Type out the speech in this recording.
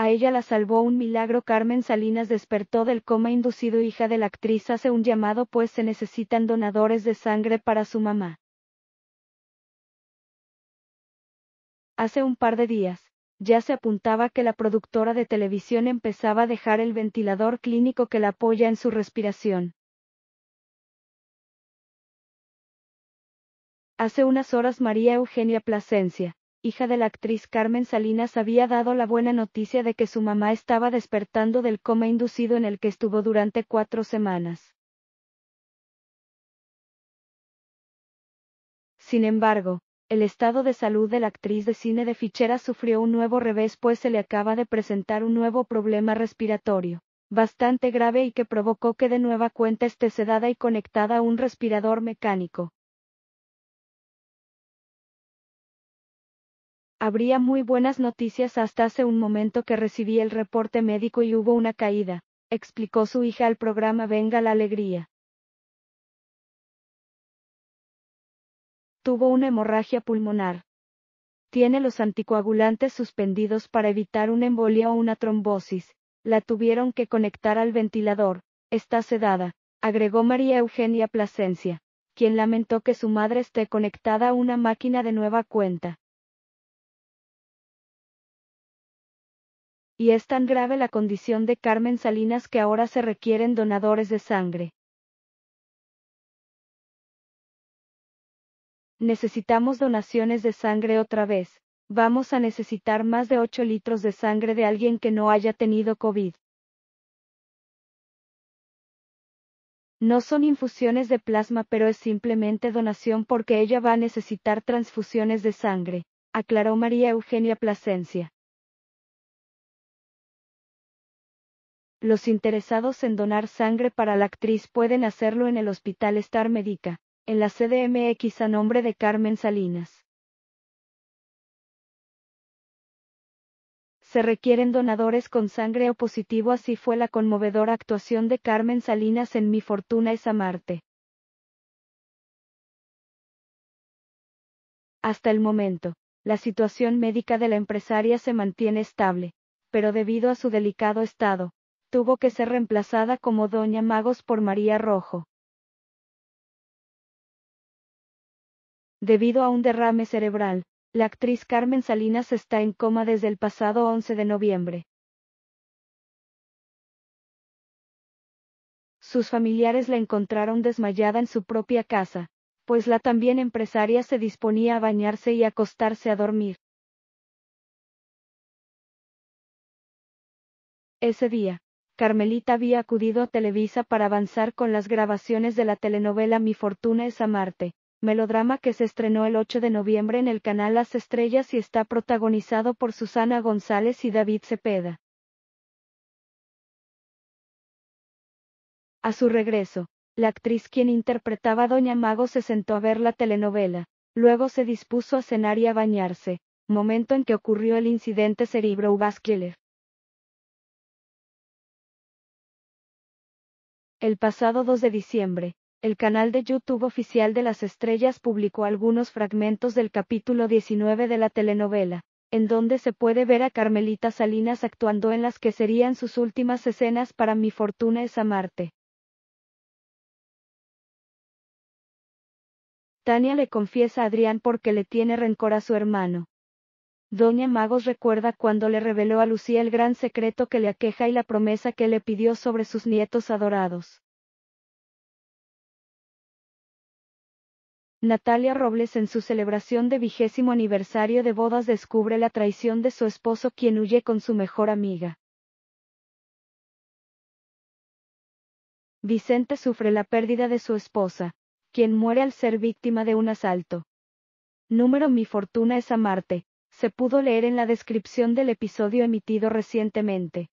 A ella la salvó un milagro. Carmen Salinas despertó del coma inducido. Hija de la actriz hace un llamado pues se necesitan donadores de sangre para su mamá. Hace un par de días, ya se apuntaba que la productora de televisión empezaba a dejar el ventilador clínico que la apoya en su respiración. Hace unas horas María Eugenia Plasencia, hija de la actriz Carmen Salinas, había dado la buena noticia de que su mamá estaba despertando del coma inducido en el que estuvo durante cuatro semanas. Sin embargo, el estado de salud de la actriz de cine de Fichera sufrió un nuevo revés pues se le acaba de presentar un nuevo problema respiratorio, bastante grave y que provocó que de nueva cuenta esté sedada y conectada a un respirador mecánico. Habría muy buenas noticias hasta hace un momento que recibí el reporte médico y hubo una caída, explicó su hija al programa Venga la Alegría. Tuvo una hemorragia pulmonar. Tiene los anticoagulantes suspendidos para evitar una embolia o una trombosis. La tuvieron que conectar al ventilador. Está sedada, agregó María Eugenia Plasencia, quien lamentó que su madre esté conectada a una máquina de nueva cuenta. y es tan grave la condición de Carmen Salinas que ahora se requieren donadores de sangre. Necesitamos donaciones de sangre otra vez, vamos a necesitar más de 8 litros de sangre de alguien que no haya tenido COVID. No son infusiones de plasma, pero es simplemente donación porque ella va a necesitar transfusiones de sangre, aclaró María Eugenia Plasencia. Los interesados en donar sangre para la actriz pueden hacerlo en el Hospital Star Medica, en la CDMX a nombre de Carmen Salinas. Se requieren donadores con sangre o positivo, así fue la conmovedora actuación de Carmen Salinas en Mi Fortuna es Amarte. Hasta el momento, la situación médica de la empresaria se mantiene estable, pero debido a su delicado estado, tuvo que ser reemplazada como Doña Magos por María Rojo. Debido a un derrame cerebral, la actriz Carmen Salinas está en coma desde el pasado 11 de noviembre. Sus familiares la encontraron desmayada en su propia casa, pues la también empresaria se disponía a bañarse y acostarse a dormir. Ese día, Carmelita había acudido a Televisa para avanzar con las grabaciones de la telenovela Mi Fortuna es Amarte, melodrama que se estrenó el 8 de noviembre en el canal Las Estrellas y está protagonizado por Susana González y David Cepeda. A su regreso, la actriz quien interpretaba a Doña Mago se sentó a ver la telenovela, luego se dispuso a cenar y a bañarse, momento en que ocurrió el incidente cerebrovascular. El pasado 2 de diciembre, el canal de YouTube oficial de las estrellas publicó algunos fragmentos del capítulo 19 de la telenovela, en donde se puede ver a Carmelita Salinas actuando en las que serían sus últimas escenas para Mi Fortuna es Amarte. Tania le confiesa a Adrián porque le tiene rencor a su hermano. Doña Magos recuerda cuando le reveló a Lucía el gran secreto que le aqueja y la promesa que le pidió sobre sus nietos adorados. Natalia Robles en su celebración de vigésimo aniversario de bodas descubre la traición de su esposo quien huye con su mejor amiga. Vicente sufre la pérdida de su esposa, quien muere al ser víctima de un asalto. Número Mi fortuna es amarte, se pudo leer en la descripción del episodio emitido recientemente.